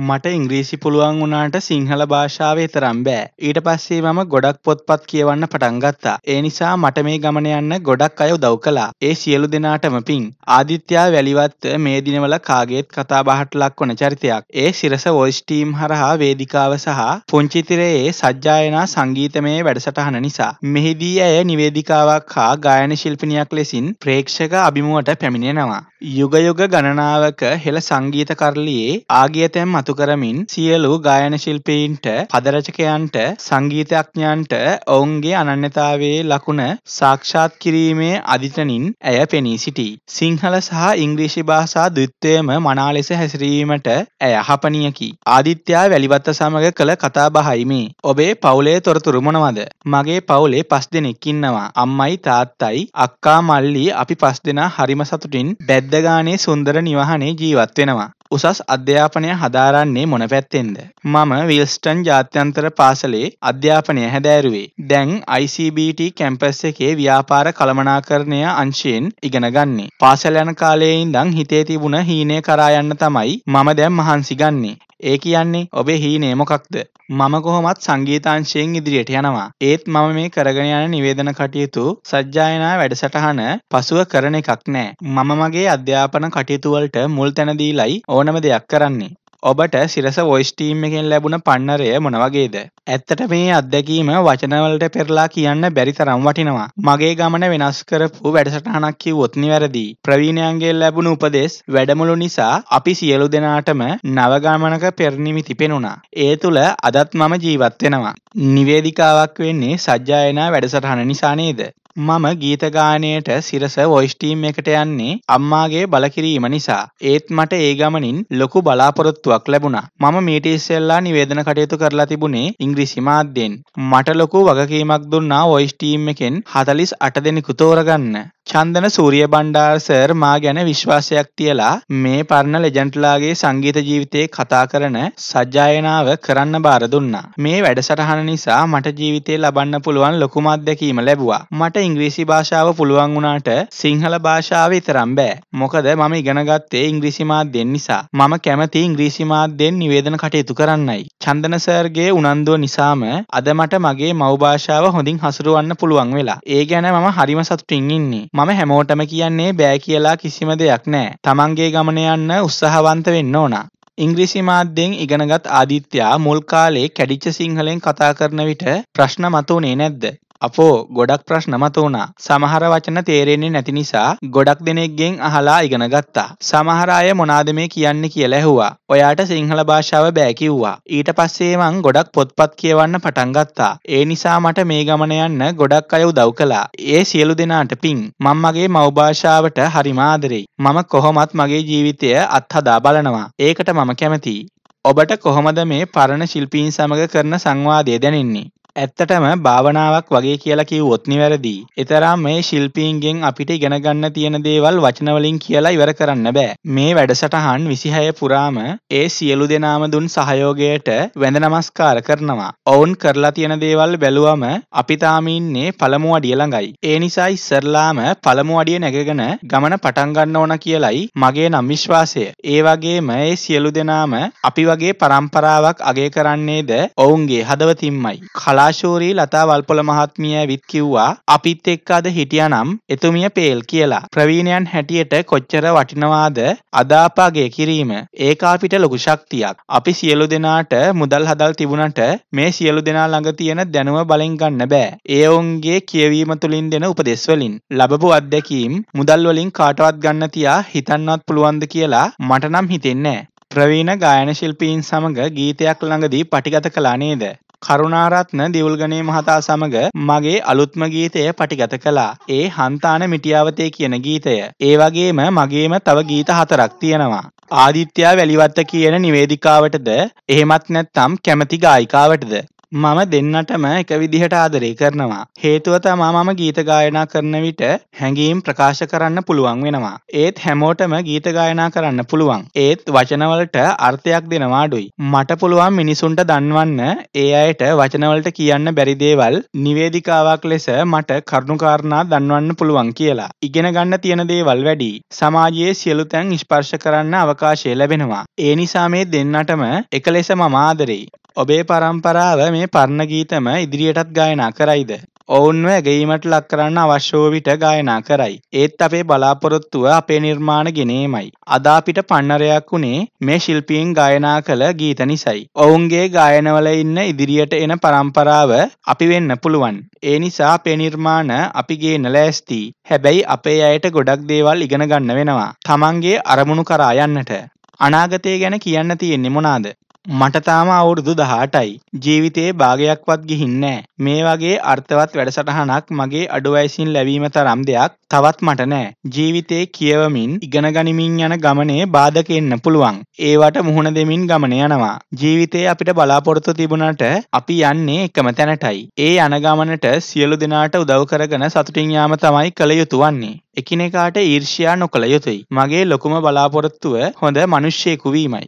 මට ඉංග්‍රීසි පුළුවන් වුණාට සිංහල භාෂාවේ තරම් බෑ ඊට පස්සේ මම ගොඩක් පොත්පත් කියවන්න පටන්ගත්තා ඒ නිසා මට මේ ගමන යන්න ගොඩක් අය උදව් කලා ඒ සියලු දෙනාටම පින් ආදිත්‍යයා වැලිවත් මේ දිනවල කාගේත් කතා බහට ලක් වන චරිතයක් ඒ සිරස වොයිස්ටීම් හරහා වේදිකාව සහ පුංචිතිරයේ සජ්ජායනා සංගීතමය වැඩසටහන නිසා මෙහිදී ඇය නිවේදිකාවක් හා ගායන ශිල්පිනියක් ලෙසින් ප්‍රේක්ෂක අභිමුවට පැමිණෙනවා යුගයුග ගණනාවක හෙළ සංගීත කරලියේ ආගියතැම් මතුකරමින් සියලු ගායන ශිල්පීන්ට පදරචකයන්ට සංගීතඥයන්ට ඔවුන්ගේ අනන්‍යතාවේ ලකුණ සාක්ෂාත් කිරීමේ අධිතනින් ඇය පෙනී සිටි. සිංහල සහ ඉංග්‍රීෂි භාෂා දෘත්වයම මනා ලෙස හැසිරීමට ඇය හපනියකි. ආදිත්‍යයා වැලිවත්ත සමඟ කළ කතා බහයි මේ. ඔබේ පවුලේ තොරතුරු මොනවද. මගේ පවුලේ පස් දෙනෙක්කින්නවා. අම්මයි තාත්තයි අක්කා මල්ලි අපි පස් දෙනා හරිම සතුටින් බැද්දගානේ සුන්දර නිවහනේ ජීවත් වෙනවා. උසස් අධ්‍යාපනය හදාරන්නේ මොන පැත්තෙන්ද. මම විල්ස්ටන් ජාත්‍යන්තර පාසලේ අධ්‍යාපනය හැදෑරුවේ. දැන් ICBT කැම්පස් එකේ ව්‍යාපාර කළමනාකරණය අංශයෙන් ඉගෙන ගන්නේ. පාසල යන කාලයේ ඉඳන් හිතේ තිබුණ හීනය කරායන්න තමයි මම දැම් මහන්සි ගන්නේ. ඒ කියන්නේ ඔබේ හීනේ මොකක්ද? මම කොහොමත් සංගීතාංශයෙන් ඉදිරියට යනවා. ඒත් මම මේ කරගෙන යන නිවේදන කටයුතු සජ්ජායනා වැඩසටහන පසුව කරන එකක් නෑ. මම මගේ අධ්‍යාපන කටයුතුවලට මුල් තැන දීලයි ඕනම දෙයක් කරන්නේ. ඔබට සිරස වොයිස්ටීම් එකෙන් ලැබුණ පන්නරය මොනවගේද. ඇත්තට මේ අත්දැකීම වචනවලට පෙරලා කියන්න බැරි තරම් වටිනවා. මගේ ගමන වෙනස් කරපු වැඩසටහනක් කිව් ොත්නි වැරදිී. ප්‍රවීණයන්ගේ ලැබුණ උපදෙස් වැඩමුළු නිසා අපි සියලු දෙනාටම නවගාමනක පෙරණිමි තිපෙනුණා. ඒ තුළ අදත් මම ජීවත්වෙනවා. නිවේදිකාවක් වෙන්නේ සජ්ජායනා වැඩසටහන නිසා නේද. මම ගීත ගානයට සිරස වොයිස් ටීම් එකට යන්නේ අම්මාගේ බලකිරීම නිසා. ඒත් මට ඒ ගමනින් ලොකු බලාපොරොත්තුවක් ලැබුණා. මම මීට ඉස්සෙල්ලා නිවේදන කටයුතු කරලා තිබුණේ ඉංග්‍රීසි මාධ්‍යෙන්. මට ලොකු වගකීමක් දුන්නා වොයිස් ටීම් එකෙන් හතලිස් අට දෙනෙකු තෝරගන්න. චන්දන සූරියබණ්ඩාර සර් මා ගැන විශ්වාසයක් තියලා මේ පරණ ලෙජන්ට්ලාගේ සංගීත ජීවිතයේ කතා කරන සජ්ජායනාව කරන්න බාර දුන්නා. මේ වැඩසටහන නිසා මට ජීවිතේ ලබන්න පුළුවන් ලොකුම අත්දැකීම ලැබුවා. මට ඉංග්‍රීසි භාෂාව පුළුවන් වුණාට සිංහල භාෂාව විතරම් බෑ. මොකද මම ඉගෙන ගත්තේ ඉංග්‍රීසි මාධ්‍යෙන් නිසා. මම කැමති ඉංග්‍රීසි මාධ්‍යෙන් නිවේදන කටයුතු කරන්නයි. චන්දන සර්ගේ උනන්දුව නිසාම අද මට මගේ මව් භාෂාව හොඳින් හසුරවන්න පුළුවන් වෙලා. ඒ ගැන මම හරිම සතුටින් ඉන්නේ. මම හැමෝටම කියන්නේ බෑ කියලා කිසිම දෙයක් නෑ. තමන්ගේ ගමන යන්න උත්සාහවන්ත වෙන්න ඕන. ඉංග්‍රීසි මාධ්‍යෙන් ඉගෙනගත් ආදිත්‍යයා මුල් කාලේ කැඩිච්ච සිංහලෙන් කතා කරන විට ප්‍රශ්න මතුනේ නැද්ද? අපෝ ගොඩක් ප්‍රශ්න මත වුණා. සමහර වචන තේරෙන්නේ නැති නිසා ගොඩක් දෙනෙක්ගෙන් අහලා ඉගෙන ගත්තා. සමහර අය මොනාද මේ කියන්නේ කියලා ඇහුවා. ඔයාට සිංහල භාෂාව බෑ කිව්වා. ඊට පස්සේ මං ගොඩක් පොත්පත් කියවන්න පටන් ගත්තා. ඒ නිසා මට මේ ගමන යන්න ගොඩක් අය උදව් කළා. ඒ සියලු දෙනාට පිං. මං මගේ මව්භාෂාවට හරිම ආදරෙයි. මම කොහොමත් මගේ ජීවිතය අත්හදා බලනවා. ඒකට මම කැමතියි. ඔබට කොහොමද මේ පරණ ශිල්පීන් සමඟ කරන සංවාදය දැනෙන්නේ. ඇත්තටම භාවනාවක් වගේ කියලා කිව්වොත් නිවැරදි. එතරම් මේ ශිල්පීන්ගෙන් අපිට ඉගෙන ගන්න තියෙන දේවල් වචනවලින් කියලා ඉවර කරන්න බෑ. මේ වැඩසටහන් 26 පුරාම ඒ සියලු දෙනාම දුන් සහයෝගයට වැඳ නමස්කාර කරනවා. ඔවුන් කරලා තියෙන දේවල් බැලුවම අපි තාම ඉන්නේ පළමු අඩිය ළඟයි. ඒ නිසා ඉස්සරලාම පළමු අඩිය නැගගෙන ගමන පටන් ගන්න ඕන කියලයි මගේ නම් විශ්වාසය. ඒ වගේම ඒ සියලු දෙනාම අපි වගේ පරම්පරාවක් අගය කරන්නේද ඔවුන්ගේ හදවතින්මයි. කලා පලාශූරී ලතා වල්පොල මහත්මිය ඇවිත් කිව්වා අපිත් එක්ක අද හිටියනම් එතුමිය පේල් කියලා. ප්‍රවීණයන් හැටියට කොච්චර වටිනවාද අදාපාගේ කිරීම. ඒක අපිට ලොකු ශක්තියක්. අපි සියලු දෙනාට මුදල් හදල් තිබුණට මේ සියලු දෙනා ළඟ තියෙන දැනුම බලෙන් ගන්න බෑ. ඒ ඔවුන්ගේ කියවීම තුලින් දෙන උපදෙස් වලින් ලැබපු අත්දැකීම් මුදල් වලින් කාටවත් ගන්න තියා හිතන්නවත් පුළුවන්ද කියලා මට නම් හිතෙන්නේ නැහැ. ප්‍රවීණ ගායන ශිල්පීන් සමඟ ගීතයක් ළඟදී පටිගත කලා නේද. කරුණාරත්න දියුල්ගනේ මහතා සමග මගේ අලුත්ම ගීතය පටිගත කළා. ඒ හන්තාන මිටියාවතේ කියන ගීතය. ඒ වගේම මගේම තව ගීත හතරක් තියෙනවා. ආදිත්‍යයා වැලිවත්ත කියන නිවේදිකාවටද එහෙමත් නැත්නම් කැමති ගායිකාවටද මම දෙන්නටම එක විදිහට ආදරේ කරනවා. හේතුව තමා මම ගීත ගායනා කරන විට හැඟීම් ප්‍රකාශ කරන්න පුළුවන් වෙනවා. ඒත් හැමෝටම ගීත ගායනා කරන්න පුළුවන්. ඒත් වචනවලට අර්ථයක් දෙනවා අඩුයි. මට පුළුවන් මිනිසුන්ට දන්වන්න ඒ අයට වචනවලට කියන්න බැරි දේවල් නිවේදිකාවක් ලෙස මට කරුණුකාරණා දන්වන්න පුළුවන් කියලා. ඉගෙන ගන්න තියෙන දේවල් වැඩි. සමාජයේ සියලු තැන් ස්පර්ශ කරන්න අවකාශය ලැබෙනවා. ඒ නිසා මේ දෙන්නටම එක ලෙස මම ආදරෙයි. ඔබේ පරම්පරාව මේ පරණ ගීතම ඉදිරියටත් ගායනා කරයිද. ඔවුන්ව ගැීමට ලක් කරන්න අවශ්‍යෝ විට ගායනා කරයි. ඒත් අපේ බලාපොරොත්තුව අපේ නිර්මාණ ගෙනේමයි. අදාපිට පන්නරයක් වුණේ මේ ශිල්පීන් ගායනා කළ ගීත නිසයි. ඔවුන්ගේ ගායනවල ඉන්න ඉදිරියට එන පරම්පරාව අපි වෙන්න පුළුවන්. ඒ නිසා අපේ නිර්මාණ අපි ගේන ලෑස්ති. හැබැයි අපේ අයට ගොඩක් දේවල් ඉගෙන ගන්න වෙනවා. තමන්ගේ අරමුණු කරා යන්නට. අනාගතය ගැන කියන්න තියෙන්නේ මොනාද මට තාම අවුරුදු 18යි. ජීවිතේ භාගයක්වත් ගිහින් නෑ. මේ වගේ අර්ථවත් වැඩසටහනක් මගේ අඩු වයසින් ලැබීම තරම් දෙයක් තවත් මට නෑ. ජීවිතේ කියවමින් ඉගෙන ගනිමින් යන ගමනේ බාධක එන්න පුළුවන්. ඒවට මුහුණ දෙමින් ගමන යනවා. ජීවිතේ අපිට බලාපොරොත්තු තිබුණාට අපි යන්නේ එකම තැනටයි. ඒ යන ගමනට සියලු දෙනාට උදව් කරගෙන සතුටින් යාම තමයි කළ යුතු වන්නේ. එකිනෙකාට ඊර්ෂ්‍යා නොකළ යුතුයි. මගේ ලොකුම බලාපොරොත්තුව හොඳ මිනිස්සෙකු වීමයි.